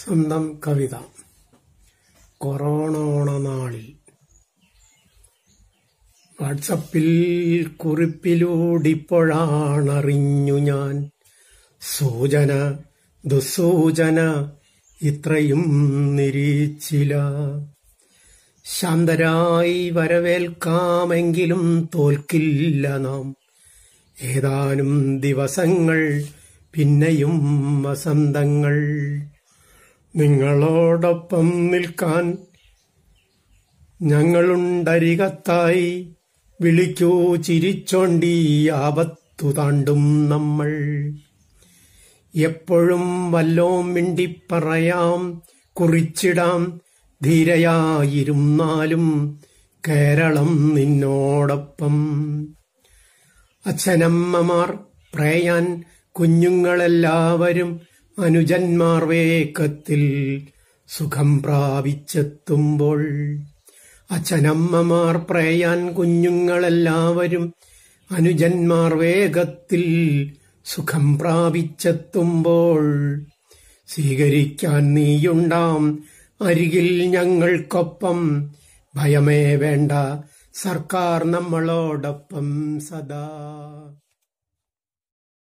സ്വന്തം കവിത കൊറോണ ഓണനാളിൽ വാട്സപ്പിൽ കുറിപ്പിലൂടിപ്പോഴാണറിഞ്ഞു ഞാൻ സൂചന ദുസൂചന ഇത്രയും നിരീച്ചില ശാന്തരായി വരവേൽക്കാമെങ്കിലും തോൽക്കില്ല നാം ഏതാനും ദിവസങ്ങൾ പിന്നെയും വസന്തങ്ങൾ നിങ്ങളോടൊപ്പം നിൽക്കാൻ ഞങ്ങളുണ്ടരികത്തായി വിളിക്കൂ ചിരിച്ചോണ്ടി ആപത്തു താണ്ടും നമ്മൾ എപ്പോഴും വല്ലോം മിണ്ടിപ്പറയാം കുറിച്ചിടാം ധീരയായിരുന്നാലും കേരളം നിന്നോടൊപ്പം അച്ഛനമ്മമാർ പ്രേയാൻ കുഞ്ഞുങ്ങളെല്ലാവരും അനുജന്മാർവേക്കത്തിൽ സുഖം പ്രാപിച്ചെത്തുമ്പോൾ അച്ഛനമ്മമാർ പ്രയാൻ കുഞ്ഞുങ്ങളെല്ലാവരും അനുജന്മാർ വേഗത്തിൽ സുഖം പ്രാപിച്ചെത്തുമ്പോൾ സ്വീകരിക്കാൻ നീയുണ്ടാം അരികിൽ ഞങ്ങൾക്കൊപ്പം ഭയമേ വേണ്ട സർക്കാർ നമ്മളോടൊപ്പം സദാ